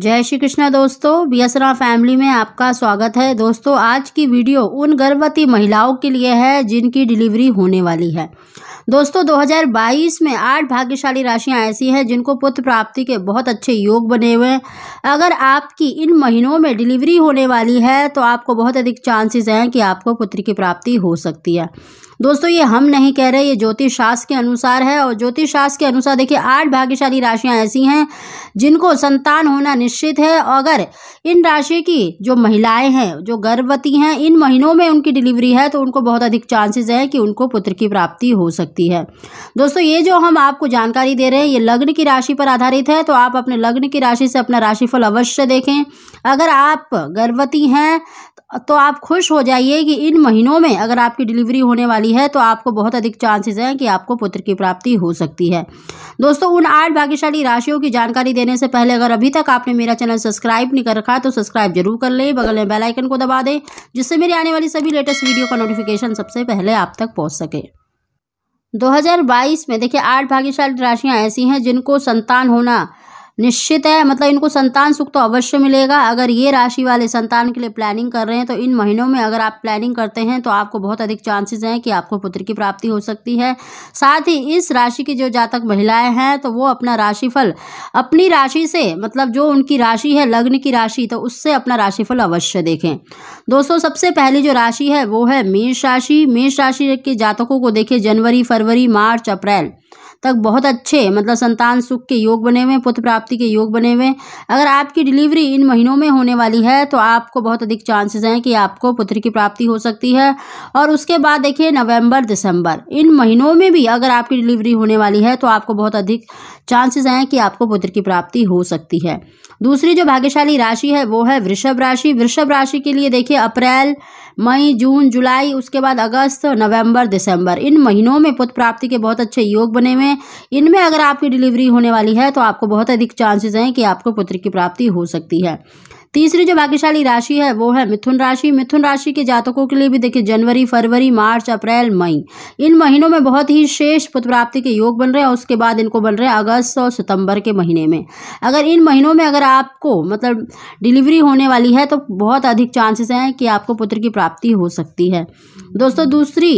जय श्री कृष्णा दोस्तों बीएसरा फैमिली में आपका स्वागत है दोस्तों आज की वीडियो उन गर्भवती महिलाओं के लिए है जिनकी डिलीवरी होने वाली है दोस्तों 2022 में आठ भाग्यशाली राशियां ऐसी हैं जिनको पुत्र प्राप्ति के बहुत अच्छे योग बने हुए हैं अगर आपकी इन महीनों में डिलीवरी होने वाली है तो आपको बहुत अधिक चांसेस हैं कि आपको पुत्र की प्राप्ति हो सकती है दोस्तों ये हम नहीं कह रहे ये ज्योतिष शास्त्र के अनुसार है और ज्योतिष शास्त्र के अनुसार देखिए आठ भाग्यशाली राशियाँ ऐसी हैं जिनको संतान होना निश्चित है अगर इन राशि की जो महिलाएं हैं जो गर्भवती हैं इन महीनों में उनकी डिलीवरी है तो उनको बहुत अधिक चांसेस है कि उनको पुत्र की प्राप्ति हो सकती है दोस्तों ये जो हम आपको जानकारी दे रहे हैं ये लग्न की राशि पर आधारित है तो आप अपने लग्न की राशि से अपना राशिफल अवश्य देखें अगर आप गर्भवती हैं तो आप खुश हो जाइए कि इन महीनों में अगर आपकी डिलीवरी होने वाली है तो आपको बहुत अधिक चांसेस हैं कि आपको पुत्र की प्राप्ति हो सकती है दोस्तों उन आठ भाग्यशाली राशियों की जानकारी देने से पहले अगर अभी तक आपने मेरा चैनल सब्सक्राइब नहीं कर रखा तो सब्सक्राइब जरूर कर लें बगल में बेल आइकन को दबा दें जिससे मेरी आने वाली सभी लेटेस्ट वीडियो का नोटिफिकेशन सबसे पहले आप तक पहुँच सके 2022 में देखिए आठ भाग्यशाली राशियां ऐसी हैं जिनको संतान होना निश्चित है मतलब इनको संतान सुख तो अवश्य मिलेगा अगर ये राशि वाले संतान के लिए प्लानिंग कर रहे हैं तो इन महीनों में अगर आप प्लानिंग करते हैं तो आपको बहुत अधिक चांसेस हैं कि आपको पुत्र की प्राप्ति हो सकती है साथ ही इस राशि की जो जातक महिलाएं हैं तो वो अपना राशिफल अपनी राशि से मतलब जो उनकी राशि है लग्न की राशि तो उससे अपना राशिफल अवश्य देखें दोस्तों सबसे पहली जो राशि है वो है मेष राशि मेष राशि के जातकों को देखें जनवरी फरवरी मार्च अप्रैल तक बहुत अच्छे मतलब संतान सुख के योग बने हुए हैं पुत्र प्राप्ति के योग बने हुए अगर आपकी डिलीवरी इन महीनों में होने वाली है तो आपको बहुत अधिक चांसेस हैं कि आपको पुत्र की प्राप्ति हो सकती है और उसके बाद देखिए नवंबर दिसंबर इन महीनों में भी अगर आपकी डिलीवरी होने वाली है तो आपको बहुत अधिक चांसेस हैं कि आपको पुत्र की प्राप्ति हो सकती है दूसरी जो भाग्यशाली राशि है वो है वृषभ राशि वृषभ राशि के लिए देखिए अप्रैल मई जून जुलाई उसके बाद अगस्त नवंबर दिसंबर इन महीनों में पुत्र प्राप्ति के बहुत अच्छे योग बने हुए हैं हैं इनमें अगर आपकी डिलीवरी होने वाली है तो आपको बहुत अधिक चांसेस हैं कि आपको पुत्र की प्राप्ति हो सकती है तीसरी जो भाग्यशाली राशि है वो है मिथुन राशि मिथुन राशि के जातकों के लिए भी देखिए जनवरी फरवरी मार्च अप्रैल मई इन महीनों में बहुत ही शेष पुत्र प्राप्ति के योग बन रहे हैं उसके बाद इनको बन रहे हैं अगस्त और सितंबर के महीने में अगर इन महीनों में अगर आपको मतलब डिलीवरी होने वाली है तो बहुत अधिक चांसेस हैं कि आपको पुत्र की प्राप्ति हो सकती है दोस्तों दूसरी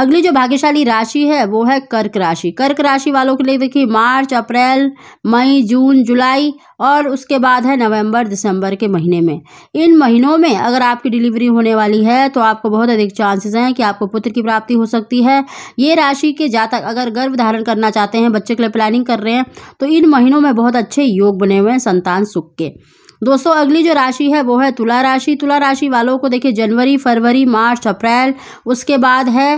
अगली जो भाग्यशाली राशि है वो है कर्क राशि कर्क राशि वालों के लिए देखिए मार्च अप्रैल मई जून जुलाई और उसके बाद है नवंबर दिसंबर के महीने में इन महीनों में अगर आपकी डिलीवरी होने वाली है तो आपको बहुत अधिक चांसेस हैं कि आपको पुत्र की प्राप्ति हो सकती है ये राशि के जातक अगर गर्भ धारण करना चाहते हैं बच्चे के लिए प्लानिंग कर रहे हैं तो इन महीनों में बहुत अच्छे योग बने हुए हैं संतान सुख के दोस्तों अगली जो राशि है वो है तुला राशि तुला राशि वालों को देखिए जनवरी फरवरी मार्च अप्रैल उसके बाद है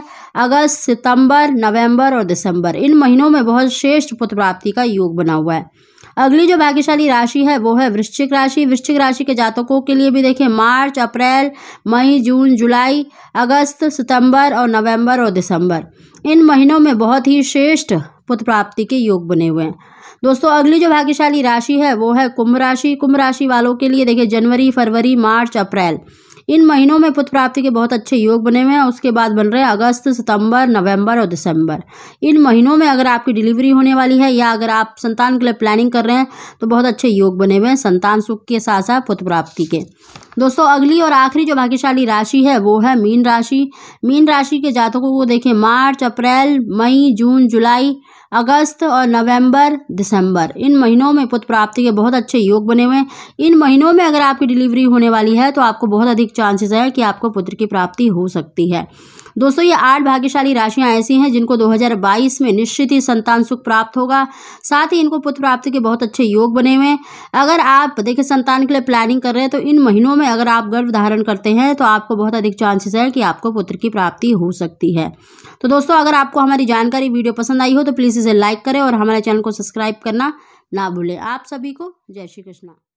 अगस्त सितंबर नवंबर और दिसंबर इन महीनों में बहुत श्रेष्ठ पुत्र प्राप्ति का योग बना हुआ है अगली जो भाग्यशाली राशि है वो है वृश्चिक राशि वृश्चिक राशि के जातकों के लिए भी देखिए मार्च अप्रैल मई जून जुलाई अगस्त सितंबर और नवंबर और दिसंबर इन महीनों में बहुत ही श्रेष्ठ पुत्र प्राप्ति के योग बने हुए हैं दोस्तों अगली जो भाग्यशाली राशि है वो है कुंभ राशि कुंभ राशि वालों के लिए देखिए जनवरी फरवरी मार्च अप्रैल इन महीनों में पुत्र प्राप्ति के बहुत अच्छे योग बने हुए हैं उसके बाद बन रहे हैं अगस्त सितंबर नवंबर और दिसंबर इन महीनों में अगर आपकी डिलीवरी होने वाली है या अगर आप संतान के लिए प्लानिंग कर रहे हैं तो बहुत अच्छे योग बने हुए हैं संतान सुख के साथ साथ पुत्र प्राप्ति के दोस्तों अगली और आखिरी जो भाग्यशाली राशि है वो है मीन राशि मीन राशि के जातकों को देखें मार्च अप्रैल मई जून जुलाई अगस्त और नवंबर दिसंबर इन महीनों में पुत्र प्राप्ति के बहुत अच्छे योग बने हुए हैं इन महीनों में अगर आपकी डिलीवरी होने वाली है तो आपको बहुत अधिक चांसेस है कि आपको पुत्र की प्राप्ति हो सकती है दोस्तों ये आठ भाग्यशाली राशियां ऐसी हैं जिनको 2022 में निश्चित ही संतान सुख प्राप्त होगा साथ ही इनको पुत्र प्राप्ति के बहुत अच्छे योग बने हुए हैं अगर आप देखिए संतान के लिए प्लानिंग कर रहे हैं तो इन महीनों में अगर आप गर्भ धारण करते हैं तो आपको बहुत अधिक चांसेस है कि आपको पुत्र की प्राप्ति हो सकती है तो दोस्तों अगर आपको हमारी जानकारी वीडियो पसंद आई हो तो प्लीज़ इसे लाइक करें और हमारे चैनल को सब्सक्राइब करना ना भूलें आप सभी को जय श्री कृष्णा